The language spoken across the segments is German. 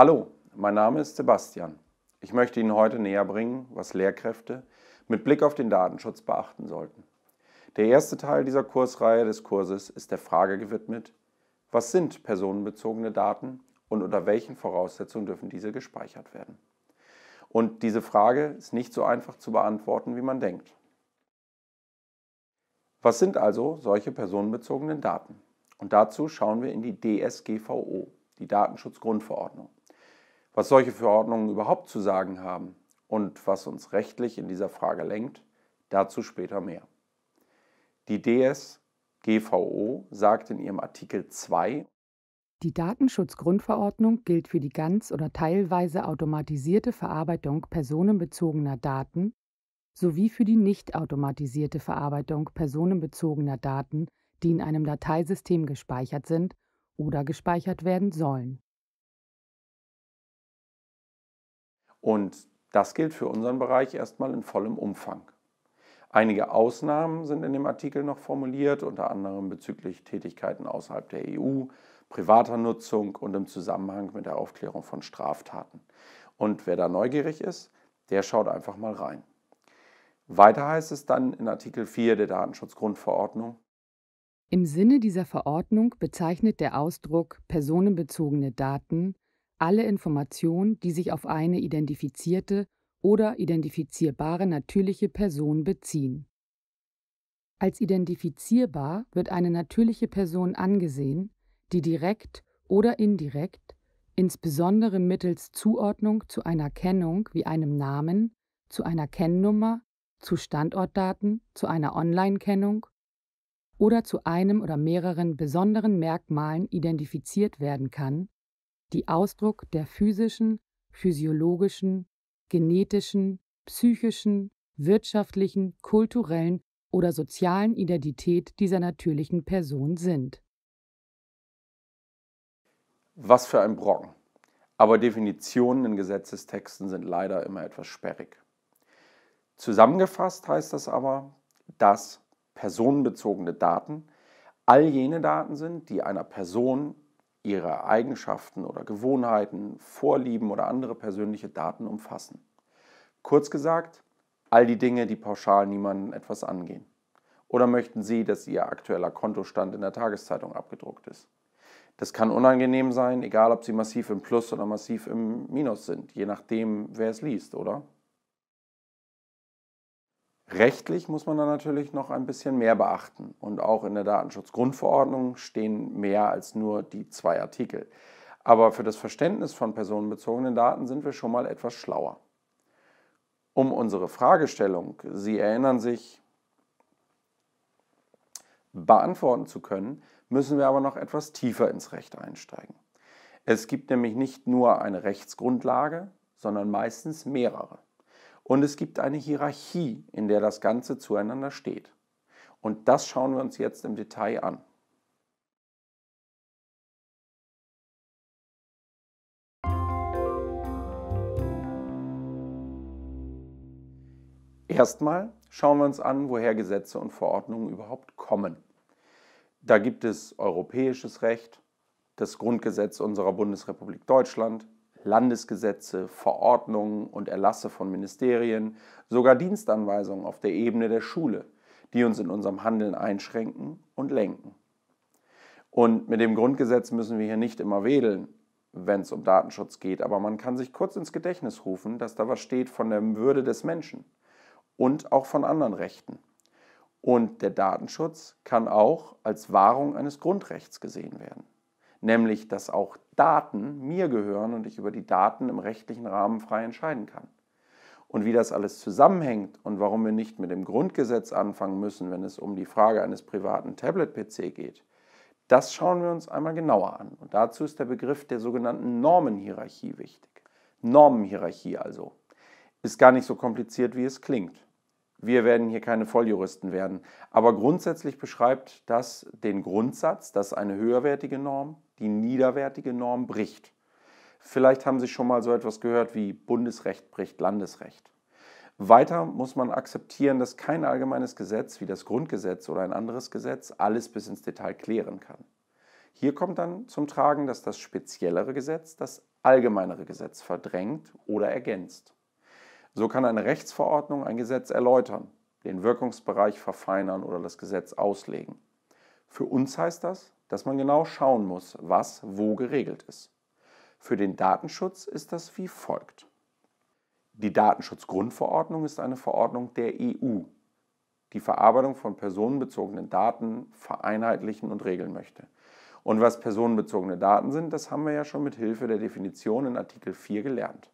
Hallo, mein Name ist Sebastian. Ich möchte Ihnen heute näher bringen, was Lehrkräfte mit Blick auf den Datenschutz beachten sollten. Der erste Teil dieser Kursreihe des Kurses ist der Frage gewidmet, was sind personenbezogene Daten und unter welchen Voraussetzungen dürfen diese gespeichert werden? Und diese Frage ist nicht so einfach zu beantworten, wie man denkt. Was sind also solche personenbezogenen Daten? Und dazu schauen wir in die DSGVO, die Datenschutzgrundverordnung. Was solche Verordnungen überhaupt zu sagen haben und was uns rechtlich in dieser Frage lenkt, dazu später mehr. Die DSGVO sagt in ihrem Artikel 2, die Datenschutzgrundverordnung gilt für die ganz oder teilweise automatisierte Verarbeitung personenbezogener Daten sowie für die nicht automatisierte Verarbeitung personenbezogener Daten, die in einem Dateisystem gespeichert sind oder gespeichert werden sollen. Und das gilt für unseren Bereich erstmal in vollem Umfang. Einige Ausnahmen sind in dem Artikel noch formuliert, unter anderem bezüglich Tätigkeiten außerhalb der EU, privater Nutzung und im Zusammenhang mit der Aufklärung von Straftaten. Und wer da neugierig ist, der schaut einfach mal rein. Weiter heißt es dann in Artikel 4 der Datenschutzgrundverordnung. Im Sinne dieser Verordnung bezeichnet der Ausdruck personenbezogene Daten alle Informationen, die sich auf eine identifizierte oder identifizierbare natürliche Person beziehen. Als identifizierbar wird eine natürliche Person angesehen, die direkt oder indirekt, insbesondere mittels Zuordnung zu einer Kennung wie einem Namen, zu einer Kennnummer, zu Standortdaten, zu einer Online-Kennung oder zu einem oder mehreren besonderen Merkmalen identifiziert werden kann die Ausdruck der physischen, physiologischen, genetischen, psychischen, wirtschaftlichen, kulturellen oder sozialen Identität dieser natürlichen Person sind. Was für ein Brocken. Aber Definitionen in Gesetzestexten sind leider immer etwas sperrig. Zusammengefasst heißt das aber, dass personenbezogene Daten all jene Daten sind, die einer Person ihre Eigenschaften oder Gewohnheiten, Vorlieben oder andere persönliche Daten umfassen. Kurz gesagt, all die Dinge, die pauschal niemanden etwas angehen. Oder möchten Sie, dass Ihr aktueller Kontostand in der Tageszeitung abgedruckt ist? Das kann unangenehm sein, egal ob Sie massiv im Plus oder massiv im Minus sind, je nachdem, wer es liest, oder? Rechtlich muss man da natürlich noch ein bisschen mehr beachten. Und auch in der Datenschutzgrundverordnung stehen mehr als nur die zwei Artikel. Aber für das Verständnis von personenbezogenen Daten sind wir schon mal etwas schlauer. Um unsere Fragestellung, Sie erinnern sich, beantworten zu können, müssen wir aber noch etwas tiefer ins Recht einsteigen. Es gibt nämlich nicht nur eine Rechtsgrundlage, sondern meistens mehrere. Und es gibt eine Hierarchie, in der das Ganze zueinander steht. Und das schauen wir uns jetzt im Detail an. Erstmal schauen wir uns an, woher Gesetze und Verordnungen überhaupt kommen. Da gibt es europäisches Recht, das Grundgesetz unserer Bundesrepublik Deutschland, Landesgesetze, Verordnungen und Erlasse von Ministerien, sogar Dienstanweisungen auf der Ebene der Schule, die uns in unserem Handeln einschränken und lenken. Und mit dem Grundgesetz müssen wir hier nicht immer wedeln, wenn es um Datenschutz geht, aber man kann sich kurz ins Gedächtnis rufen, dass da was steht von der Würde des Menschen und auch von anderen Rechten. Und der Datenschutz kann auch als Wahrung eines Grundrechts gesehen werden nämlich dass auch Daten mir gehören und ich über die Daten im rechtlichen Rahmen frei entscheiden kann. Und wie das alles zusammenhängt und warum wir nicht mit dem Grundgesetz anfangen müssen, wenn es um die Frage eines privaten Tablet-PC geht, das schauen wir uns einmal genauer an. Und dazu ist der Begriff der sogenannten Normenhierarchie wichtig. Normenhierarchie also. Ist gar nicht so kompliziert, wie es klingt. Wir werden hier keine Volljuristen werden. Aber grundsätzlich beschreibt das den Grundsatz, dass eine höherwertige Norm die niederwertige Norm bricht. Vielleicht haben Sie schon mal so etwas gehört wie Bundesrecht bricht Landesrecht. Weiter muss man akzeptieren, dass kein allgemeines Gesetz wie das Grundgesetz oder ein anderes Gesetz alles bis ins Detail klären kann. Hier kommt dann zum Tragen, dass das speziellere Gesetz das allgemeinere Gesetz verdrängt oder ergänzt. So kann eine Rechtsverordnung ein Gesetz erläutern, den Wirkungsbereich verfeinern oder das Gesetz auslegen. Für uns heißt das, dass man genau schauen muss, was wo geregelt ist. Für den Datenschutz ist das wie folgt. Die Datenschutzgrundverordnung ist eine Verordnung der EU, die Verarbeitung von personenbezogenen Daten vereinheitlichen und regeln möchte. Und was personenbezogene Daten sind, das haben wir ja schon mit Hilfe der Definition in Artikel 4 gelernt.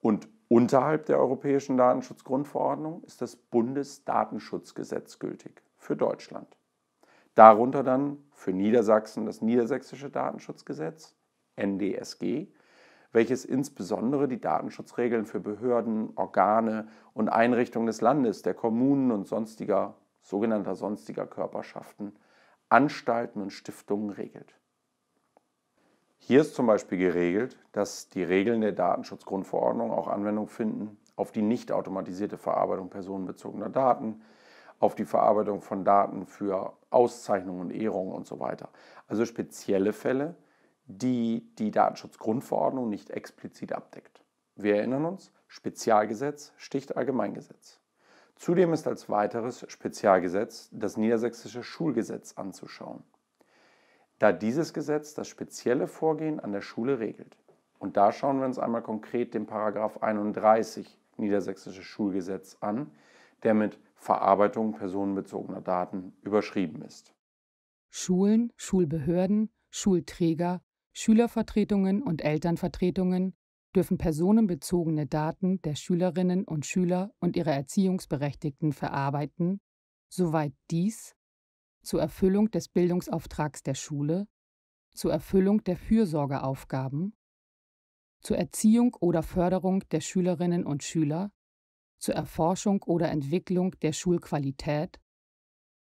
Und unterhalb der Europäischen Datenschutzgrundverordnung ist das Bundesdatenschutzgesetz gültig für Deutschland. Darunter dann für Niedersachsen das Niedersächsische Datenschutzgesetz, NDSG, welches insbesondere die Datenschutzregeln für Behörden, Organe und Einrichtungen des Landes, der Kommunen und sonstiger sogenannter sonstiger Körperschaften, Anstalten und Stiftungen regelt. Hier ist zum Beispiel geregelt, dass die Regeln der Datenschutzgrundverordnung auch Anwendung finden auf die nicht automatisierte Verarbeitung personenbezogener Daten, auf die Verarbeitung von Daten für Auszeichnungen und Ehrungen und so weiter. Also spezielle Fälle, die die Datenschutzgrundverordnung nicht explizit abdeckt. Wir erinnern uns, Spezialgesetz sticht Allgemeingesetz. Zudem ist als weiteres Spezialgesetz das niedersächsische Schulgesetz anzuschauen, da dieses Gesetz das spezielle Vorgehen an der Schule regelt. Und da schauen wir uns einmal konkret den Paragraph 31 niedersächsische Schulgesetz an, der mit Verarbeitung personenbezogener Daten überschrieben ist. Schulen, Schulbehörden, Schulträger, Schülervertretungen und Elternvertretungen dürfen personenbezogene Daten der Schülerinnen und Schüler und ihrer Erziehungsberechtigten verarbeiten, soweit dies zur Erfüllung des Bildungsauftrags der Schule, zur Erfüllung der Fürsorgeaufgaben, zur Erziehung oder Förderung der Schülerinnen und Schüler, zur Erforschung oder Entwicklung der Schulqualität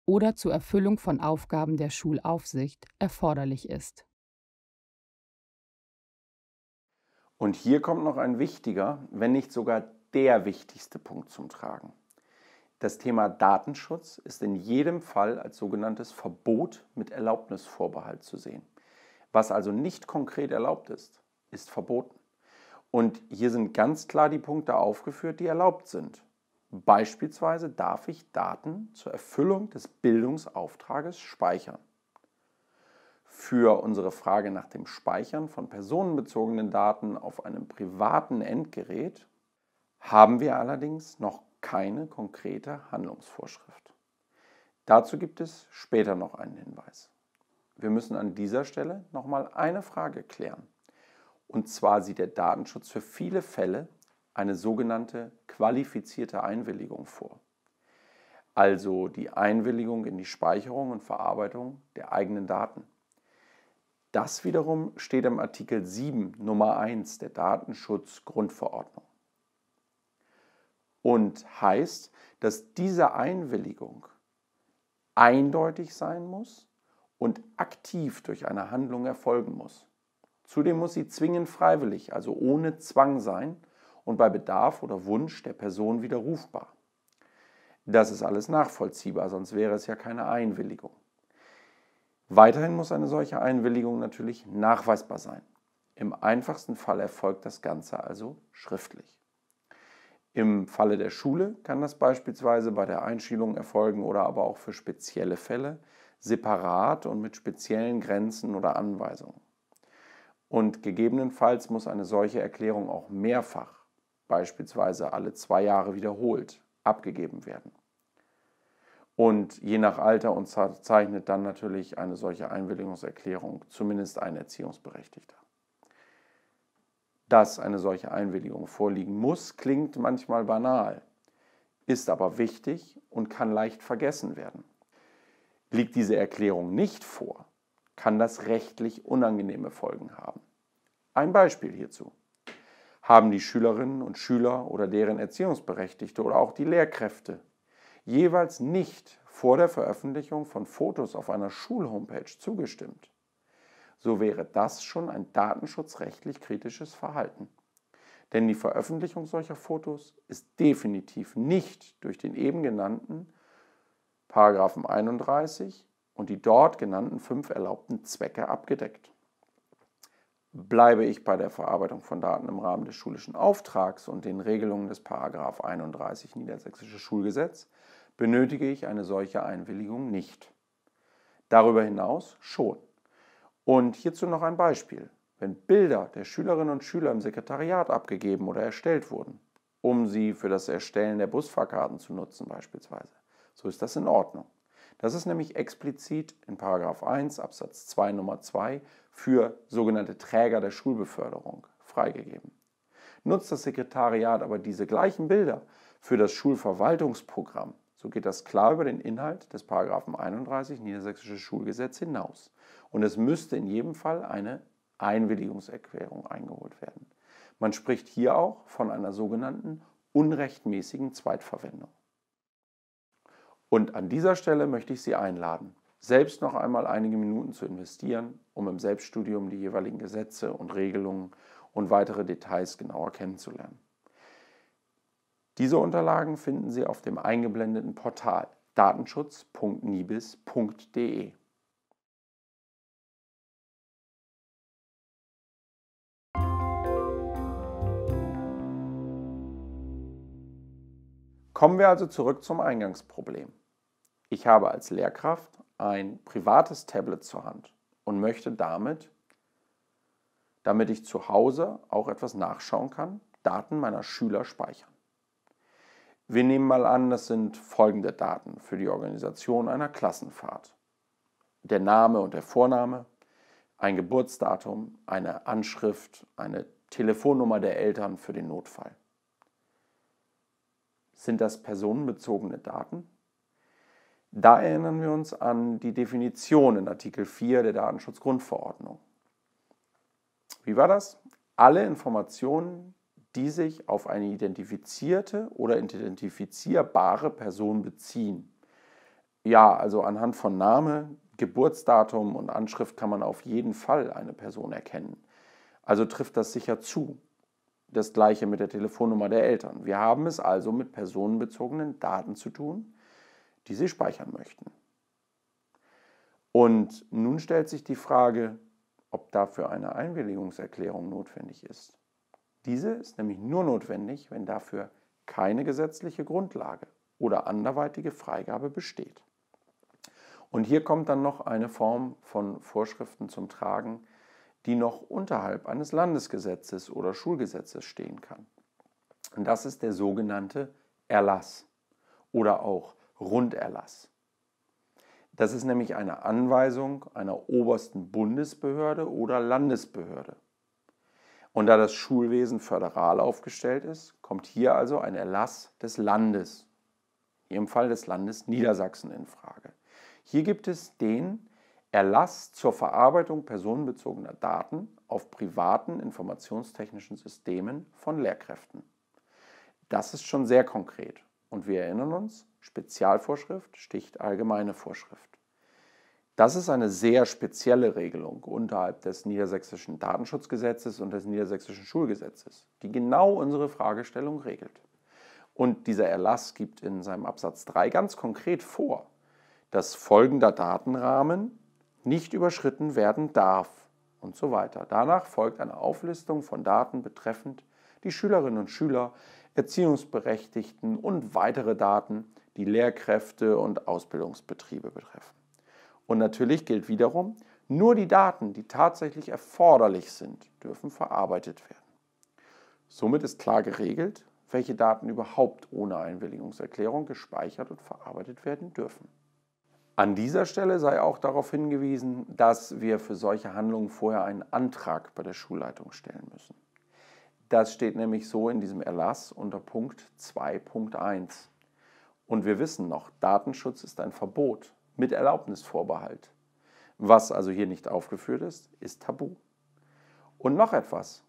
oder zur Erfüllung von Aufgaben der Schulaufsicht erforderlich ist. Und hier kommt noch ein wichtiger, wenn nicht sogar der wichtigste Punkt zum Tragen. Das Thema Datenschutz ist in jedem Fall als sogenanntes Verbot mit Erlaubnisvorbehalt zu sehen. Was also nicht konkret erlaubt ist, ist verboten. Und hier sind ganz klar die Punkte aufgeführt, die erlaubt sind. Beispielsweise darf ich Daten zur Erfüllung des Bildungsauftrages speichern. Für unsere Frage nach dem Speichern von personenbezogenen Daten auf einem privaten Endgerät haben wir allerdings noch keine konkrete Handlungsvorschrift. Dazu gibt es später noch einen Hinweis. Wir müssen an dieser Stelle nochmal eine Frage klären. Und zwar sieht der Datenschutz für viele Fälle eine sogenannte qualifizierte Einwilligung vor. Also die Einwilligung in die Speicherung und Verarbeitung der eigenen Daten. Das wiederum steht im Artikel 7 Nummer 1 der Datenschutzgrundverordnung. Und heißt, dass diese Einwilligung eindeutig sein muss und aktiv durch eine Handlung erfolgen muss. Zudem muss sie zwingend freiwillig, also ohne Zwang sein und bei Bedarf oder Wunsch der Person widerrufbar. Das ist alles nachvollziehbar, sonst wäre es ja keine Einwilligung. Weiterhin muss eine solche Einwilligung natürlich nachweisbar sein. Im einfachsten Fall erfolgt das Ganze also schriftlich. Im Falle der Schule kann das beispielsweise bei der Einschulung erfolgen oder aber auch für spezielle Fälle separat und mit speziellen Grenzen oder Anweisungen. Und gegebenenfalls muss eine solche Erklärung auch mehrfach, beispielsweise alle zwei Jahre wiederholt, abgegeben werden. Und je nach Alter und zeichnet dann natürlich eine solche Einwilligungserklärung zumindest ein Erziehungsberechtigter. Dass eine solche Einwilligung vorliegen muss, klingt manchmal banal, ist aber wichtig und kann leicht vergessen werden. Liegt diese Erklärung nicht vor, kann das rechtlich unangenehme Folgen haben. Ein Beispiel hierzu. Haben die Schülerinnen und Schüler oder deren Erziehungsberechtigte oder auch die Lehrkräfte jeweils nicht vor der Veröffentlichung von Fotos auf einer Schulhomepage zugestimmt, so wäre das schon ein datenschutzrechtlich kritisches Verhalten. Denn die Veröffentlichung solcher Fotos ist definitiv nicht durch den eben genannten Paragraphen 31 und die dort genannten fünf erlaubten Zwecke abgedeckt. Bleibe ich bei der Verarbeitung von Daten im Rahmen des schulischen Auftrags und den Regelungen des 31 Niedersächsische Schulgesetz, benötige ich eine solche Einwilligung nicht. Darüber hinaus schon. Und hierzu noch ein Beispiel. Wenn Bilder der Schülerinnen und Schüler im Sekretariat abgegeben oder erstellt wurden, um sie für das Erstellen der Busfahrkarten zu nutzen beispielsweise, so ist das in Ordnung. Das ist nämlich explizit in 1 Absatz 2 Nummer 2 für sogenannte Träger der Schulbeförderung freigegeben. Nutzt das Sekretariat aber diese gleichen Bilder für das Schulverwaltungsprogramm, so geht das klar über den Inhalt des 31 Niedersächsische Schulgesetz hinaus. Und es müsste in jedem Fall eine Einwilligungserklärung eingeholt werden. Man spricht hier auch von einer sogenannten unrechtmäßigen Zweitverwendung. Und an dieser Stelle möchte ich Sie einladen, selbst noch einmal einige Minuten zu investieren, um im Selbststudium die jeweiligen Gesetze und Regelungen und weitere Details genauer kennenzulernen. Diese Unterlagen finden Sie auf dem eingeblendeten Portal datenschutz.nibis.de. Kommen wir also zurück zum Eingangsproblem. Ich habe als Lehrkraft ein privates Tablet zur Hand und möchte damit, damit ich zu Hause auch etwas nachschauen kann, Daten meiner Schüler speichern. Wir nehmen mal an, das sind folgende Daten für die Organisation einer Klassenfahrt. Der Name und der Vorname, ein Geburtsdatum, eine Anschrift, eine Telefonnummer der Eltern für den Notfall. Sind das personenbezogene Daten? Da erinnern wir uns an die Definition in Artikel 4 der Datenschutzgrundverordnung. Wie war das? Alle Informationen, die sich auf eine identifizierte oder identifizierbare Person beziehen. Ja, also anhand von Name, Geburtsdatum und Anschrift kann man auf jeden Fall eine Person erkennen. Also trifft das sicher zu. Das gleiche mit der Telefonnummer der Eltern. Wir haben es also mit personenbezogenen Daten zu tun, die Sie speichern möchten. Und nun stellt sich die Frage, ob dafür eine Einwilligungserklärung notwendig ist. Diese ist nämlich nur notwendig, wenn dafür keine gesetzliche Grundlage oder anderweitige Freigabe besteht. Und hier kommt dann noch eine Form von Vorschriften zum Tragen, die noch unterhalb eines Landesgesetzes oder Schulgesetzes stehen kann. Und das ist der sogenannte Erlass oder auch Runderlass. Das ist nämlich eine Anweisung einer obersten Bundesbehörde oder Landesbehörde. Und da das Schulwesen föderal aufgestellt ist, kommt hier also ein Erlass des Landes, in ihrem Fall des Landes Niedersachsen, in Frage. Hier gibt es den Erlass zur Verarbeitung personenbezogener Daten auf privaten informationstechnischen Systemen von Lehrkräften. Das ist schon sehr konkret und wir erinnern uns, Spezialvorschrift sticht allgemeine Vorschrift. Das ist eine sehr spezielle Regelung unterhalb des niedersächsischen Datenschutzgesetzes und des niedersächsischen Schulgesetzes, die genau unsere Fragestellung regelt. Und dieser Erlass gibt in seinem Absatz 3 ganz konkret vor, dass folgender Datenrahmen nicht überschritten werden darf und so weiter. Danach folgt eine Auflistung von Daten betreffend die Schülerinnen und Schüler, Erziehungsberechtigten und weitere Daten, die Lehrkräfte und Ausbildungsbetriebe betreffen. Und natürlich gilt wiederum, nur die Daten, die tatsächlich erforderlich sind, dürfen verarbeitet werden. Somit ist klar geregelt, welche Daten überhaupt ohne Einwilligungserklärung gespeichert und verarbeitet werden dürfen. An dieser Stelle sei auch darauf hingewiesen, dass wir für solche Handlungen vorher einen Antrag bei der Schulleitung stellen müssen. Das steht nämlich so in diesem Erlass unter Punkt 2.1. Und wir wissen noch, Datenschutz ist ein Verbot mit Erlaubnisvorbehalt. Was also hier nicht aufgeführt ist, ist tabu. Und noch etwas,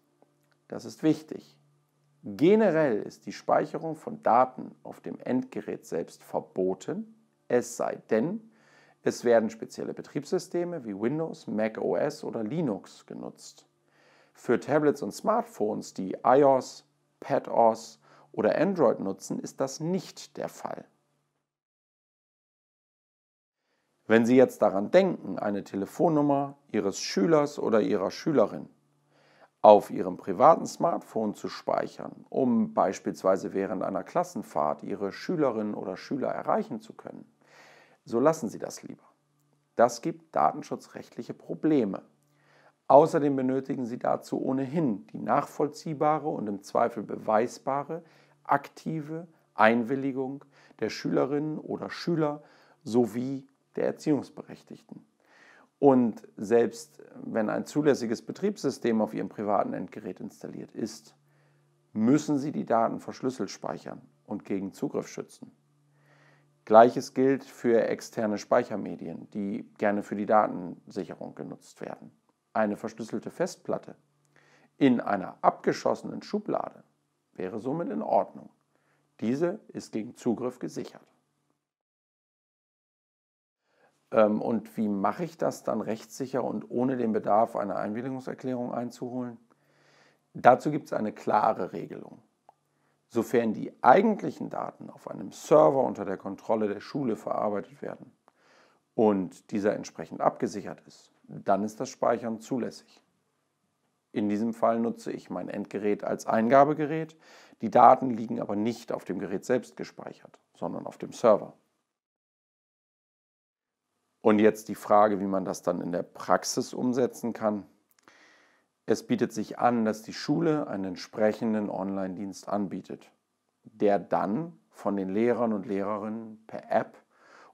das ist wichtig. Generell ist die Speicherung von Daten auf dem Endgerät selbst verboten, es sei denn, es werden spezielle Betriebssysteme wie Windows, Mac OS oder Linux genutzt. Für Tablets und Smartphones, die iOS, PadOS oder Android nutzen, ist das nicht der Fall. Wenn Sie jetzt daran denken, eine Telefonnummer Ihres Schülers oder Ihrer Schülerin auf Ihrem privaten Smartphone zu speichern, um beispielsweise während einer Klassenfahrt Ihre Schülerin oder Schüler erreichen zu können, so lassen Sie das lieber. Das gibt datenschutzrechtliche Probleme. Außerdem benötigen sie dazu ohnehin die nachvollziehbare und im Zweifel beweisbare aktive Einwilligung der Schülerinnen oder Schüler sowie der Erziehungsberechtigten. Und selbst wenn ein zulässiges Betriebssystem auf Ihrem privaten Endgerät installiert ist, müssen Sie die Daten verschlüsselt speichern und gegen Zugriff schützen. Gleiches gilt für externe Speichermedien, die gerne für die Datensicherung genutzt werden eine verschlüsselte Festplatte in einer abgeschossenen Schublade wäre somit in Ordnung. Diese ist gegen Zugriff gesichert. Ähm, und wie mache ich das dann rechtssicher und ohne den Bedarf einer Einwilligungserklärung einzuholen? Dazu gibt es eine klare Regelung. Sofern die eigentlichen Daten auf einem Server unter der Kontrolle der Schule verarbeitet werden und dieser entsprechend abgesichert ist, dann ist das Speichern zulässig. In diesem Fall nutze ich mein Endgerät als Eingabegerät. Die Daten liegen aber nicht auf dem Gerät selbst gespeichert, sondern auf dem Server. Und jetzt die Frage, wie man das dann in der Praxis umsetzen kann. Es bietet sich an, dass die Schule einen entsprechenden Online-Dienst anbietet, der dann von den Lehrern und Lehrerinnen per App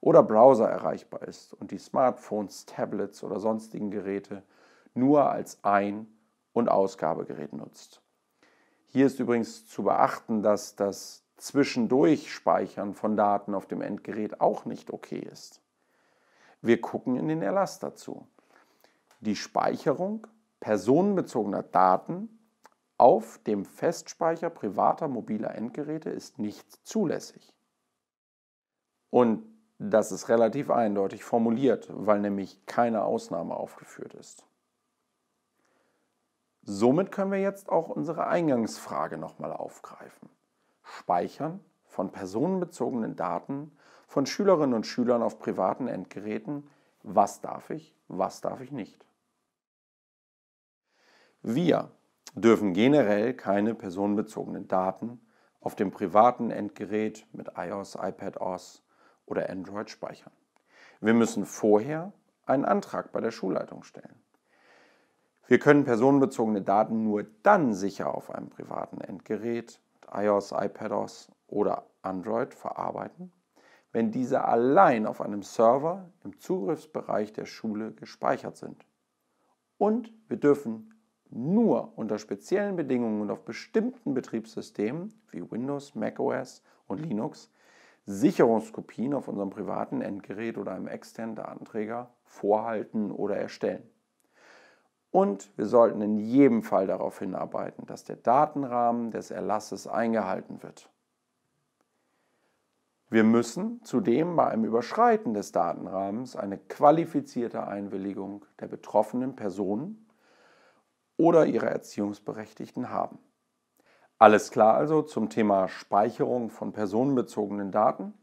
oder Browser erreichbar ist und die Smartphones, Tablets oder sonstigen Geräte nur als Ein- und Ausgabegerät nutzt. Hier ist übrigens zu beachten, dass das Zwischendurch Speichern von Daten auf dem Endgerät auch nicht okay ist. Wir gucken in den Erlass dazu. Die Speicherung personenbezogener Daten auf dem Festspeicher privater mobiler Endgeräte ist nicht zulässig. Und das ist relativ eindeutig formuliert, weil nämlich keine Ausnahme aufgeführt ist. Somit können wir jetzt auch unsere Eingangsfrage nochmal aufgreifen. Speichern von personenbezogenen Daten von Schülerinnen und Schülern auf privaten Endgeräten, was darf ich, was darf ich nicht. Wir dürfen generell keine personenbezogenen Daten auf dem privaten Endgerät mit iOS, iPad OS, oder Android speichern. Wir müssen vorher einen Antrag bei der Schulleitung stellen. Wir können personenbezogene Daten nur dann sicher auf einem privaten Endgerät, iOS, iPadOS oder Android verarbeiten, wenn diese allein auf einem Server im Zugriffsbereich der Schule gespeichert sind. Und wir dürfen nur unter speziellen Bedingungen und auf bestimmten Betriebssystemen wie Windows, macOS und Linux Sicherungskopien auf unserem privaten Endgerät oder einem externen Datenträger vorhalten oder erstellen. Und wir sollten in jedem Fall darauf hinarbeiten, dass der Datenrahmen des Erlasses eingehalten wird. Wir müssen zudem bei einem Überschreiten des Datenrahmens eine qualifizierte Einwilligung der betroffenen Personen oder ihrer Erziehungsberechtigten haben. Alles klar also zum Thema Speicherung von personenbezogenen Daten?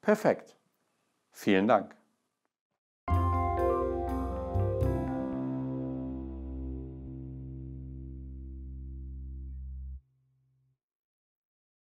Perfekt. Vielen Dank.